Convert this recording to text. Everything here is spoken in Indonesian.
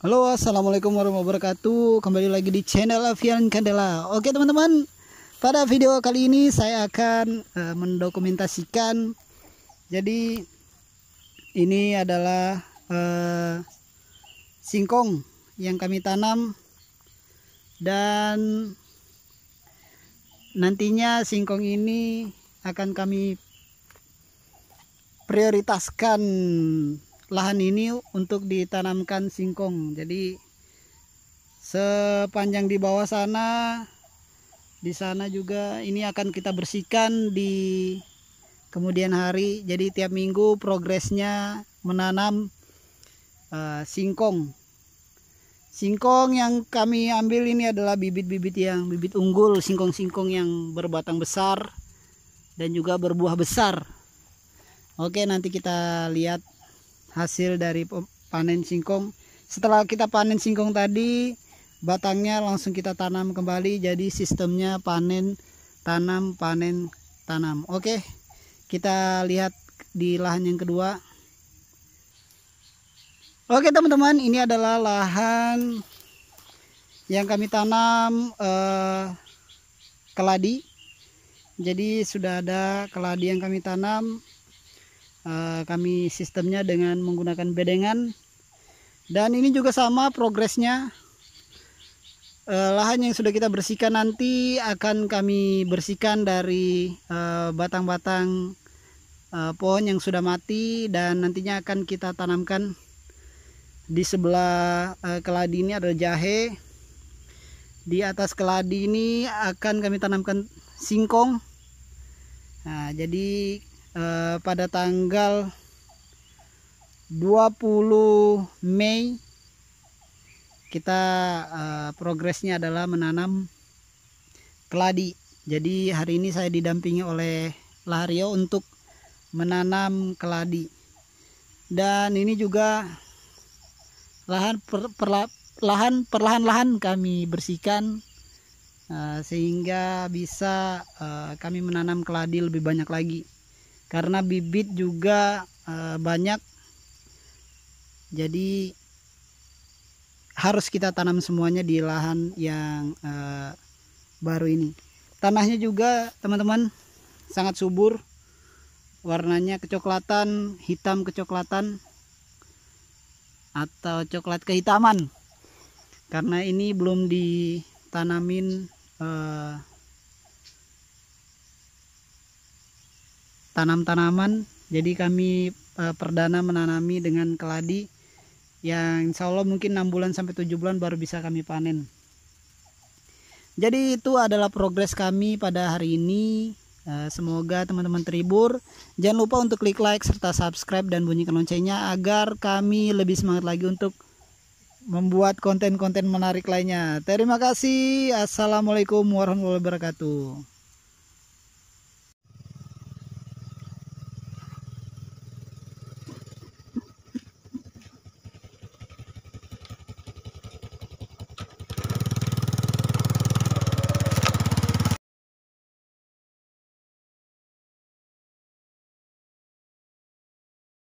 Halo assalamualaikum warahmatullahi wabarakatuh Kembali lagi di channel Avian Candela Oke teman-teman Pada video kali ini saya akan uh, Mendokumentasikan Jadi Ini adalah uh, Singkong Yang kami tanam Dan Nantinya singkong ini Akan kami Prioritaskan lahan ini untuk ditanamkan singkong jadi sepanjang di bawah sana di sana juga ini akan kita bersihkan di kemudian hari jadi tiap minggu progresnya menanam uh, singkong singkong yang kami ambil ini adalah bibit-bibit yang bibit unggul singkong-singkong yang berbatang besar dan juga berbuah besar Oke nanti kita lihat hasil dari panen singkong setelah kita panen singkong tadi batangnya langsung kita tanam kembali jadi sistemnya panen tanam panen tanam oke kita lihat di lahan yang kedua oke teman-teman ini adalah lahan yang kami tanam eh, keladi jadi sudah ada keladi yang kami tanam Eh, kami sistemnya dengan menggunakan bedengan dan ini juga sama progresnya eh, lahan yang sudah kita bersihkan nanti akan kami bersihkan dari eh, batang-batang pohon yang sudah mati dan nantinya akan kita tanamkan di sebelah keladi ini ada jahe di atas keladi ini akan kami tanamkan singkong nah, jadi Eh, pada tanggal 20 Mei kita eh, progresnya adalah menanam keladi jadi hari ini saya didampingi oleh Lario untuk menanam keladi dan ini juga lahan per, perla, lahan perlahan-lahan kami bersihkan uh, sehingga bisa uh, kami menanam keladi lebih banyak lagi karena bibit juga eh, banyak jadi harus kita tanam semuanya di lahan yang eh, baru ini tanahnya juga teman-teman sangat subur warnanya kecoklatan hitam kecoklatan atau coklat kehitaman karena ini belum ditanamin eh, tanam-tanaman jadi kami uh, perdana menanami dengan keladi yang insya Allah mungkin 6 bulan sampai 7 bulan baru bisa kami panen jadi itu adalah progres kami pada hari ini eh, semoga teman-teman terhibur jangan lupa untuk klik like serta subscribe dan bunyikan loncengnya agar kami lebih semangat lagi untuk membuat konten-konten menarik lainnya terima kasih assalamualaikum warahmatullahi wabarakatuh